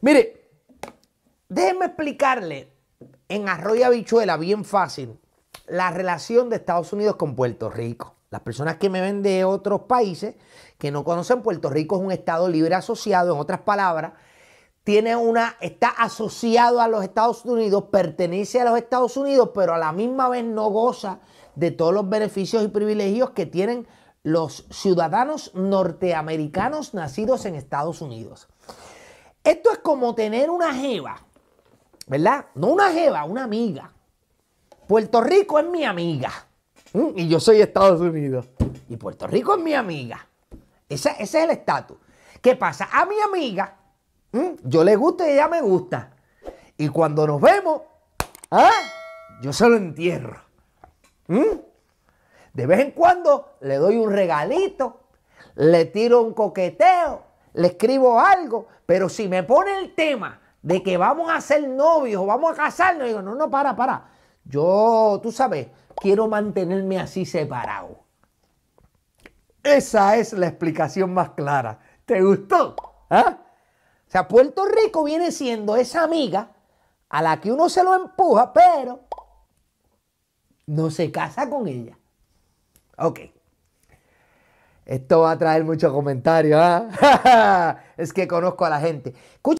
Mire, déjenme explicarle en Arroyo Habichuela, bien fácil, la relación de Estados Unidos con Puerto Rico. Las personas que me ven de otros países que no conocen Puerto Rico es un estado libre asociado, en otras palabras, tiene una está asociado a los Estados Unidos, pertenece a los Estados Unidos, pero a la misma vez no goza de todos los beneficios y privilegios que tienen los ciudadanos norteamericanos nacidos en Estados Unidos. Esto es como tener una jeva, ¿verdad? No una jeva, una amiga. Puerto Rico es mi amiga. Mm, y yo soy Estados Unidos. Y Puerto Rico es mi amiga. Ese, es el estatus. ¿Qué pasa? A mi amiga, mm, yo le gusta y ella me gusta. Y cuando nos vemos, ¿ah? yo se lo entierro. Mm. De vez en cuando le doy un regalito, le tiro un coqueteo le escribo algo, pero si me pone el tema de que vamos a ser novios o vamos a casarnos, digo, no, no, para, para. Yo, tú sabes, quiero mantenerme así separado. Esa es la explicación más clara. ¿Te gustó? ¿Ah? O sea, Puerto Rico viene siendo esa amiga a la que uno se lo empuja, pero no se casa con ella. Ok. Esto va a traer mucho comentario, ¿ah? es que conozco a la gente.